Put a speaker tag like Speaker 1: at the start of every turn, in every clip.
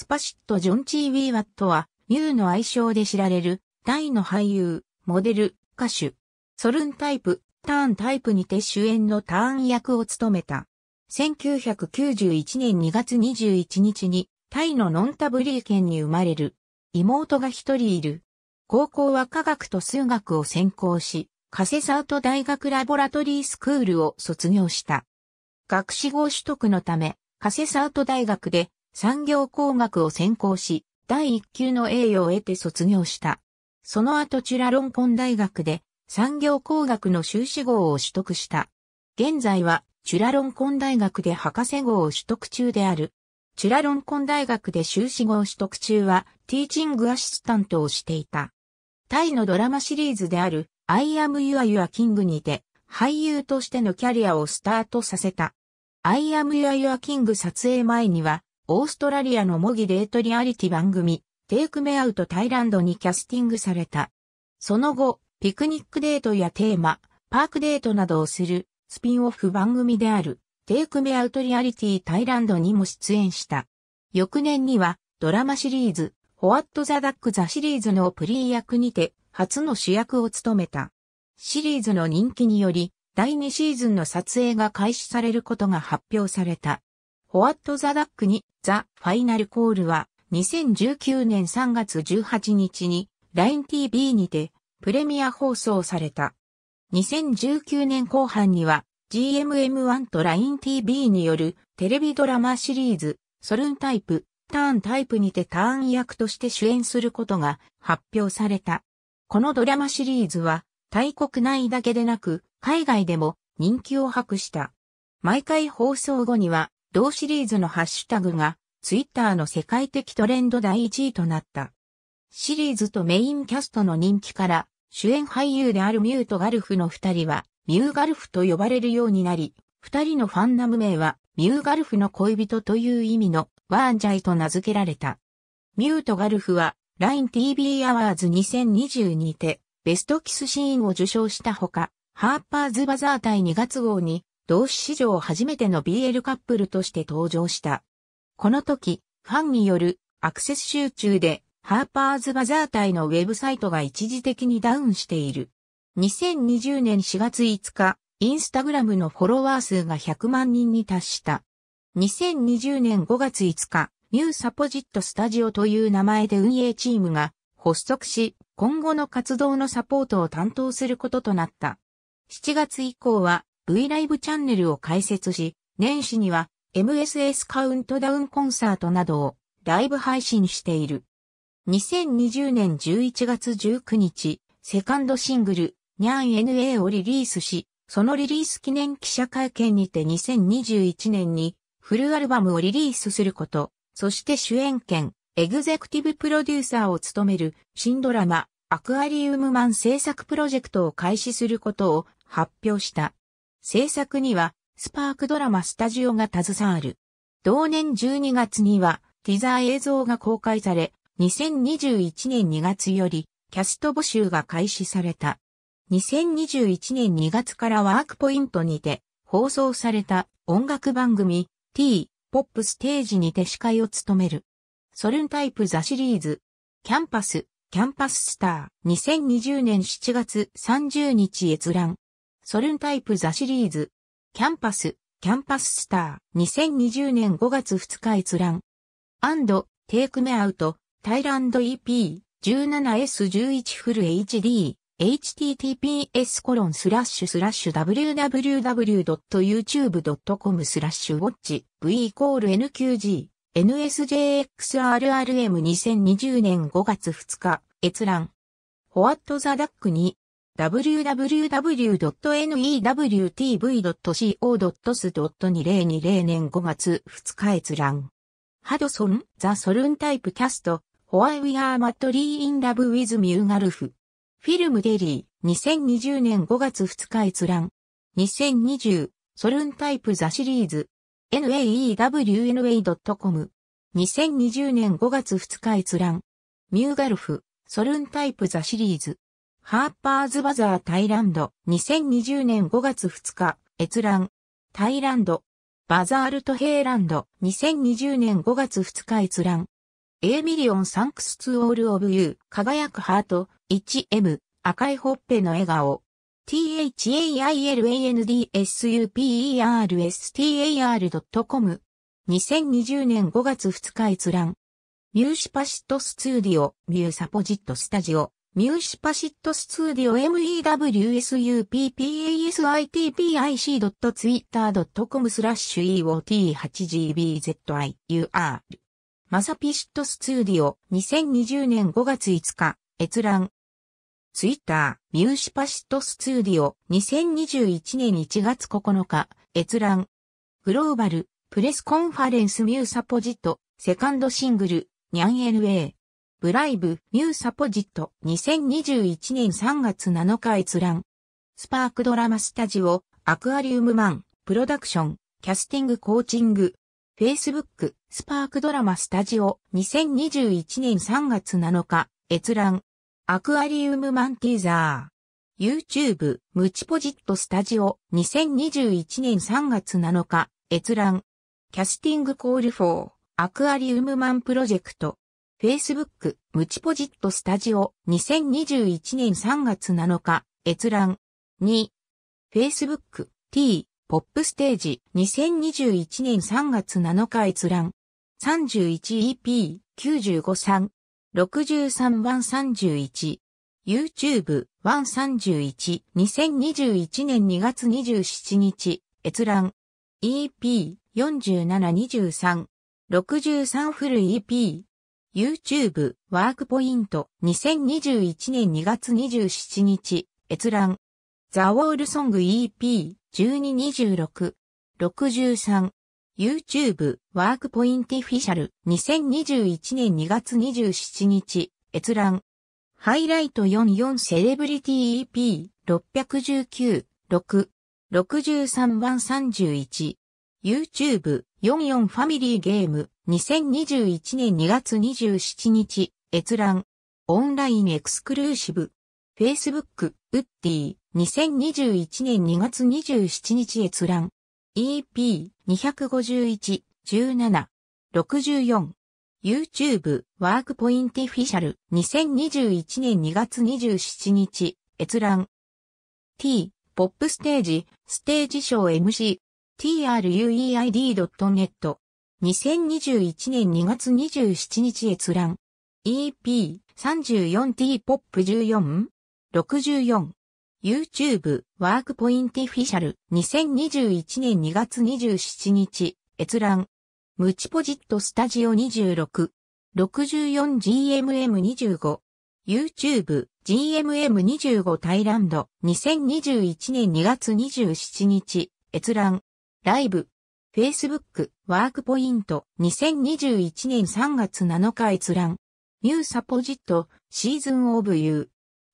Speaker 1: スパシット・ジョン・チー・ウィーワットは、ミューの愛称で知られる、大の俳優、モデル、歌手、ソルンタイプ、ターンタイプにて主演のターン役を務めた。1991年2月21日に、タイのノンタブリー県に生まれる。妹が一人いる。高校は科学と数学を専攻し、カセサート大学ラボラトリースクールを卒業した。学士号取得のため、カセサート大学で産業工学を専攻し、第一級の栄誉を得て卒業した。その後チュラロンコン大学で産業工学の修士号を取得した。現在はチュラロンコン大学で博士号を取得中である。チュラロンコン大学で修士号取得中はティーチングアシスタントをしていた。タイのドラマシリーズである I am you are your king にて俳優としてのキャリアをスタートさせた。I am your your king 撮影前にはオーストラリアの模擬デートリアリティ番組、テイクメアウトタイランドにキャスティングされた。その後、ピクニックデートやテーマ、パークデートなどをする、スピンオフ番組である、テイクメアウトリアリティタイランドにも出演した。翌年には、ドラマシリーズ、ホワット・ザ・ダック・ザ・シリーズのプリー役にて、初の主役を務めた。シリーズの人気により、第2シーズンの撮影が開始されることが発表された。What the Duck に The Final Call は2019年3月18日に LINETV にてプレミア放送された。2019年後半には GMM1 と LINETV によるテレビドラマシリーズソルンタイプ、ターンタイプにてターン役として主演することが発表された。このドラマシリーズは大国内だけでなく海外でも人気を博した。毎回放送後には同シリーズのハッシュタグが、ツイッターの世界的トレンド第1位となった。シリーズとメインキャストの人気から、主演俳優であるミュートガルフの二人は、ミューガルフと呼ばれるようになり、二人のファンナム名は、ミューガルフの恋人という意味の、ワーンジャイと名付けられた。ミュートガルフは、LINE TV アワーズ2 0 2 2にて、ベストキスシーンを受賞したほか、ハーパーズバザー対2月号に、同志史上初めての BL カップルとして登場した。この時、ファンによるアクセス集中で、ハーパーズバザー隊のウェブサイトが一時的にダウンしている。2020年4月5日、インスタグラムのフォロワー数が100万人に達した。2020年5月5日、ニューサポジットスタジオという名前で運営チームが発足し、今後の活動のサポートを担当することとなった。7月以降は V ライブチャンネルを開設し、年始には MSS カウントダウンコンサートなどをライブ配信している。2020年11月19日、セカンドシングル、にゃン NA をリリースし、そのリリース記念記者会見にて2021年にフルアルバムをリリースすること、そして主演権、エグゼクティブプロデューサーを務める新ドラマ、アクアリウムマン制作プロジェクトを開始することを発表した。制作には、スパークドラマスタジオが携わる。同年12月には、ティザー映像が公開され、2021年2月より、キャスト募集が開始された。2021年2月からワークポイントにて、放送された音楽番組 T、ポップステージにて司会を務める。ソルンタイプザシリーズ、キャンパス、キャンパススター、2020年7月30日閲覧。ソルンタイプザシリーズ、キャンパス、キャンパススター、2020年5月2日閲覧。アンド、テイクメアウト、タイランド EP、17S11 フル HD、https コロンスラッシュスラッシュ www.youtube.com スラッシュウォッチ v イコール NQG NSJXRRM2020 年5月2日閲覧 What the Duck に www.newtv.co.s.2020 年5月2日閲覧。ハドソン、ザ・ソルンタイプキャスト、ホワイ・ウィアー・マット・リー・イン・ラブ・ウィズ・ミューガルフ。フィルム・デリー、2020年5月2日閲覧。2020、ソルンタイプ・ザ・シリーズ。naewna.com。2020年5月2日閲覧。ミューガルフ、ソルンタイプ・ザ・シリーズ。ハーパーズバザータイランド、2020年5月2日、閲覧。タイランド、バザールトヘイランド、2020年5月2日閲覧。エーミリオンサンクスツーオールオブユー輝くハート、1M、赤いほっぺの笑顔。thailandsuperStar.com 2020年5月2日閲覧。ミューシパシットスツーディオ、ミューサポジットスタジオ。ミューシパシットスツーディオ MEWSUPPASITPIC.twitter.com スラッシュ EOT8GBZIUR マサピシットスツーディオ2020年5月5日閲覧ツイッターミューシパシットスツーディオ2021年1月9日閲覧グローバルプレスコンファレンスミューサポジトセカンドシングルニャンエ a ブライブ、ニューサポジット、2021年3月7日閲覧。スパークドラマスタジオ、アクアリウムマン、プロダクション、キャスティングコーチング。Facebook、スパークドラマスタジオ、2021年3月7日、閲覧。アクアリウムマンティーザー。YouTube、ムチポジットスタジオ、2021年3月7日、閲覧。キャスティングコールフォー、アクアリウムマンプロジェクト。Facebook ムチポジットスタジオ2021年3月7日閲覧2 Facebook T ポップステージ2021年3月7日閲覧 31EP953 63 1 31 YouTube 131 2021年2月27日閲覧 EP4723 63フル EP YouTube ワークポイント2021年2月27日閲覧ザ・ウォールソング EP1226 63 YouTube ワークポイントフィシャル2021年2月27日閲覧ハイライト44セレブリティ EP619 6 63番31 YouTube 44ファミリーゲーム2021年2月27日、閲覧。オンラインエクスクルーシブ。Facebook、ウッディ。2021年2月27日閲覧。EP251、17、64。YouTube、ワークポインティフィシャル。2021年2月27日、閲覧。t、ポップステージ、ステージショー MC、trueid.net。2021年2月27日閲覧。EP34T ポップ 14?64。YouTube ワークポインティフィシャル2021年2月27日閲覧。ムチポジットスタジオ 26.64GMM25。YouTube GMM25 タイランド2021年2月27日閲覧。ライブ Facebook ワークポイント2021年3月7日閲覧。New Supposit、Season of YouTube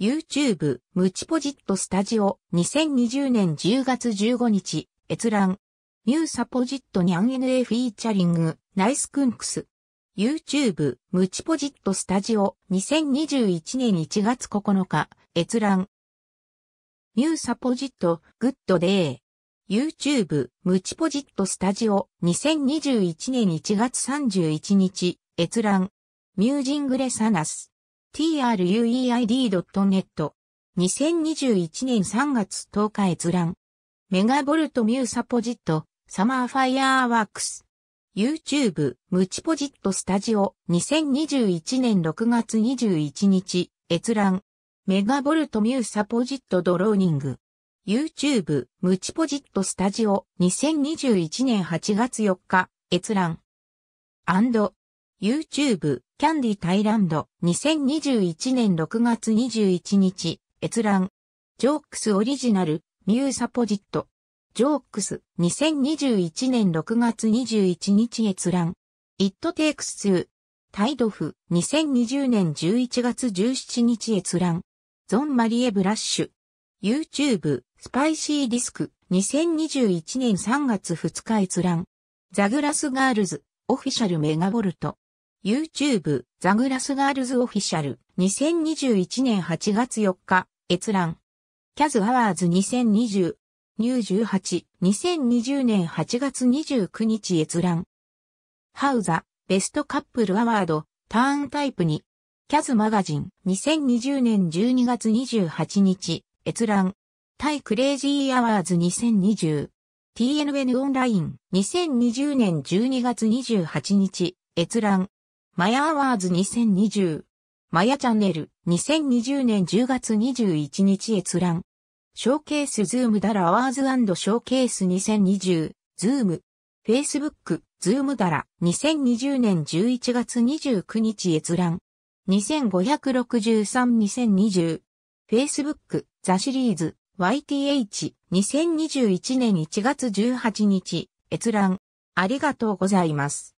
Speaker 1: y o u ムチポジットスタジオ2020年10月15日閲覧。New Supposit ニャン NA フィーチャリングナイスクンクス。YouTube ムチポジットスタジオ2021年1月9日閲覧。ニューサポジットグッドデー。YouTube、ムチポジットスタジオ、2021年1月31日、閲覧、ミュージングレサナス、trueid.net、2021年3月10日閲覧、メガボルトミューサポジット、サマーファイアーワークス、YouTube、ムチポジットスタジオ、2021年6月21日、閲覧、メガボルトミューサポジットドローニング。YouTube ムチポジットスタジオ2021年8月4日閲覧 &YouTube キャンディタイランド2021年6月21日閲覧ジョークスオリジナルミューサポジットジョークス2021年6月21日閲覧 It takes two タイドフ2020年11月17日閲覧ゾンマリエ・ブラッシュ YouTube スパイシーディスク、2021年3月2日閲覧。ザグラスガールズ、オフィシャルメガボルト。YouTube、ザグラスガールズオフィシャル、2021年8月4日、閲覧。キャズアワーズ2020、ニュー18、2020年8月29日閲覧。ハウザ、ベストカップルアワード、ターンタイプに、キャズマガジン、2020年12月28日、閲覧。タイクレイジーアワーズ 2020TNN オンライン2020年12月28日閲覧マヤアワーズ2020マヤチャンネル2020年10月21日閲覧ショーケースズームダラアワーズショーケース2020ズーム Facebook ズームダラ2020年11月29日閲覧2563-2020 Facebook ザシリーズ YTH、2021年1月18日、閲覧、ありがとうございます。